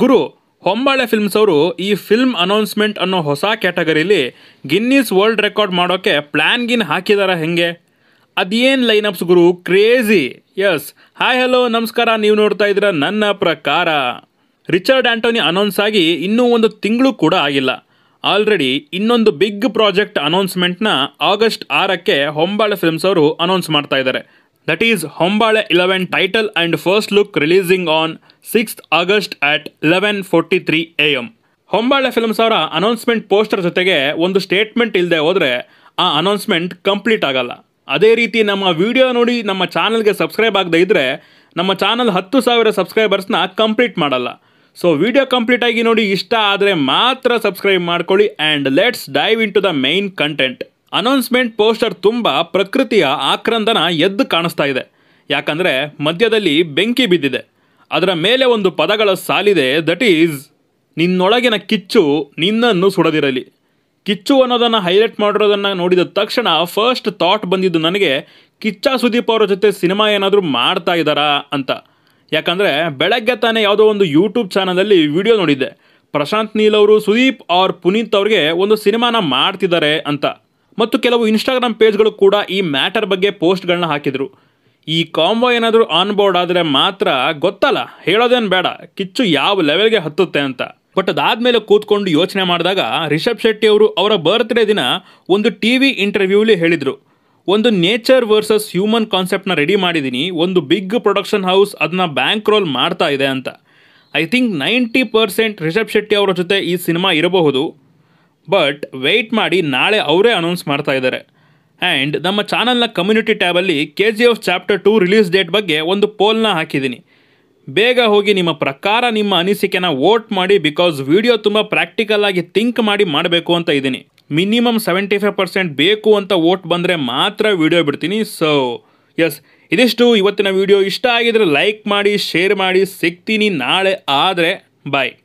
ಗುರು ಹೊಂಬಾಳೆ films ಅವರು ಈ film announcement ಅನ್ನೋ ಹೊಸ ಕ್ಯಾಟಗರಿಲಿ ಗಿನ್ನಿಸ್ ವರ್ಲ್ಡ್ ರೆಕಾರ್ಡ್ ಮಾಡೋಕ್ಕೆ ಪ್ಲ್ಯಾನ್ ಗಿನ್ ಹಾಕಿದಾರ ಹೆಂಗೆ ಅದೇನು ಅಪ್ಸ್ ಗುರು ಕ್ರೇಜಿ ಎಸ್ ಹಾಯ್ ಹಲೋ ನಮಸ್ಕಾರ ನೀವು ನೋಡ್ತಾ ಇದ್ದೀರ ನನ್ನ ಪ್ರಕಾರ ರಿಚರ್ಡ್ ಆಂಟೋನಿ ಅನೌನ್ಸ್ ಆಗಿ ಇನ್ನೂ ಒಂದು ತಿಂಗಳು ಕೂಡ ಆಗಿಲ್ಲ ಆಲ್ರೆಡಿ ಇನ್ನೊಂದು ಬಿಗ್ ಪ್ರಾಜೆಕ್ಟ್ ಅನೌನ್ಸ್ಮೆಂಟ್ನ ಆಗಸ್ಟ್ ಆರಕ್ಕೆ ಹೊಂಬಾಳೆ ಫಿಲ್ಮ್ಸ್ ಅವರು ಅನೌನ್ಸ್ ಮಾಡ್ತಾ ಇದ್ದಾರೆ that is Hombale eleven title and first look releasing on sixth August at eleven forty three A M Hombale Films ಅವರ ಅನೌನ್ಸ್ಮೆಂಟ್ ಪೋಸ್ಟರ್ ಜೊತೆಗೆ ಒಂದು ಸ್ಟೇಟ್ಮೆಂಟ್ ಇಲ್ಲದೆ ಹೋದರೆ ಆ ಅನೌನ್ಸ್ಮೆಂಟ್ ಕಂಪ್ಲೀಟ್ ಆಗಲ್ಲ ಅದೇ ರೀತಿ ನಮ್ಮ ವಿಡಿಯೋ ನೋಡಿ ನಮ್ಮ ಚಾನಲ್ಗೆ ಸಬ್ಸ್ಕ್ರೈಬ್ ಆಗದೆ ಇದ್ದರೆ ನಮ್ಮ ಚಾನಲ್ ಹತ್ತು ಸಾವಿರ ಸಬ್ಸ್ಕ್ರೈಬರ್ಸ್ನ ಕಂಪ್ಲೀಟ್ ಮಾಡಲ್ಲ ಸೊ ವಿಡಿಯೋ ಕಂಪ್ಲೀಟ್ ಆಗಿ ನೋಡಿ ಇಷ್ಟ ಆದರೆ ಮಾತ್ರ ಸಬ್ಸ್ಕ್ರೈಬ್ ಮಾಡ್ಕೊಳ್ಳಿ and let's dive into the main content announcement poster ತುಂಬ ಪ್ರಕೃತಿಯ ಆಕ್ರಂದನ ಎದ್ದು ಕಾಣಿಸ್ತಾ ಇದೆ ಯಾಕಂದರೆ ಮಧ್ಯದಲ್ಲಿ ಬೆಂಕಿ ಬಿದ್ದಿದೆ ಅದರ ಮೇಲೆ ಒಂದು ಪದಗಳ ಸಾಲಿದೆ ದಟ್ ಈಸ್ ನಿನ್ನೊಳಗಿನ ಕಿಚ್ಚು ನಿನ್ನನ್ನು ಸುಡದಿರಲಿ ಕಿಚ್ಚು ಅನ್ನೋದನ್ನು ಹೈಲೈಟ್ ಮಾಡಿರೋದನ್ನು ನೋಡಿದ ತಕ್ಷಣ ಫಸ್ಟ್ ಥಾಟ್ ಬಂದಿದ್ದು ನನಗೆ ಕಿಚ್ಚ ಸುದೀಪ್ ಅವರ ಜೊತೆ ಸಿನಿಮಾ ಏನಾದರೂ ಮಾಡ್ತಾ ಇದ್ದಾರಾ ಅಂತ ಯಾಕಂದರೆ ಬೆಳಗ್ಗೆ ತಾನೇ ಯಾವುದೋ ಒಂದು ಯೂಟ್ಯೂಬ್ ಚಾನಲಲ್ಲಿ ವಿಡಿಯೋ ನೋಡಿದ್ದೆ ಪ್ರಶಾಂತ್ ನೀಲ್ ಅವರು ಸುದೀಪ್ ಅವ್ರ ಪುನೀತ್ ಅವ್ರಿಗೆ ಒಂದು ಸಿನಿಮಾನ ಮಾಡ್ತಿದ್ದಾರೆ ಅಂತ ಮತ್ತು ಕೆಲವು ಇನ್ಸ್ಟಾಗ್ರಾಮ್ ಪೇಜ್ಗಳು ಕೂಡ ಈ ಮ್ಯಾಟರ್ ಬಗ್ಗೆ ಪೋಸ್ಟ್ಗಳನ್ನ ಹಾಕಿದರು ಈ ಕಾಂಬೋ ಏನಾದರೂ ಆನ್ ಬೋರ್ಡ್ ಆದರೆ ಮಾತ್ರ ಗೊತ್ತಲ್ಲ ಹೇಳೋದೇನು ಬೇಡ ಕಿಚ್ಚು ಯಾವ ಲೆವೆಲ್ಗೆ ಹತ್ತುತ್ತೆ ಅಂತ ಬಟ್ ಮೇಲೆ ಕೂತ್ಕೊಂಡು ಯೋಚನೆ ಮಾಡಿದಾಗ ರಿಷಬ್ ಶೆಟ್ಟಿ ಅವರು ಅವರ ಬರ್ತ್ಡೇ ದಿನ ಒಂದು ಟಿ ವಿ ಇಂಟರ್ವ್ಯೂಲಿ ಹೇಳಿದರು ಒಂದು ನೇಚರ್ ವರ್ಸಸ್ ಹ್ಯೂಮನ್ ಕಾನ್ಸೆಪ್ಟ್ನ ರೆಡಿ ಮಾಡಿದ್ದೀನಿ ಒಂದು ಬಿಗ್ ಪ್ರೊಡಕ್ಷನ್ ಹೌಸ್ ಅದನ್ನ ಬ್ಯಾಂಕ್ ರೋಲ್ ಮಾಡ್ತಾ ಇದೆ ಅಂತ I think ninety percent Rishab Shetty ಅವರ ಜೊತೆ ಈ ಸಿನಿಮಾ ಇರಬಹುದು ಬಟ್ ವೆಯ್ಟ್ ಮಾಡಿ ನಾಳೆ ಅವರೇ ಅನೌನ್ಸ್ ಮಾಡ್ತಾ ಇದ್ದಾರೆ ಆ್ಯಂಡ್ ನಮ್ಮ ಚಾನಲ್ನ ಕಮ್ಯುನಿಟಿ ಟ್ಯಾಬಲ್ಲಿ K G F chapter two release date ಬಗ್ಗೆ ಒಂದು ಪೋಲ್ನ ಹಾಕಿದ್ದೀನಿ ಬೇಗ ಹೋಗಿ ನಿಮ್ಮ ಪ್ರಕಾರ ನಿಮ್ಮ ಅನಿಸಿಕೆನ ವೋಟ್ ಮಾಡಿ ಬಿಕಾಸ್ ವಿಡಿಯೋ ತುಂಬ ಪ್ರಾಕ್ಟಿಕಲ್ ಆಗಿ ಥಿಂಕ್ ಮಾಡಿ ಮಾಡಬೇಕು ಅಂತ ಇದ್ದೀನಿ ಮಿನಿಮಮ್ ಸೆವೆಂಟಿ ಫೈವ್ ಪರ್ಸೆಂಟ್ ಬೇಕು ಅಂತ ವೋಟ್ ಬಂದರೆ ಮಾತ್ರ ವಿಡಿಯೋ ಬಿಡ್ತೀನಿ ಸೊ ಎಸ್ ಇದಿಷ್ಟು ಇವತ್ತಿನ ವಿಡಿಯೋ ಇಷ್ಟ ಆಗಿದರೆ ಲೈಕ್ ಮಾಡಿ ಶೇರ್ ಮಾಡಿ ಸಿಗ್ತೀನಿ ನಾಳೆ ಆದರೆ ಬಾಯ್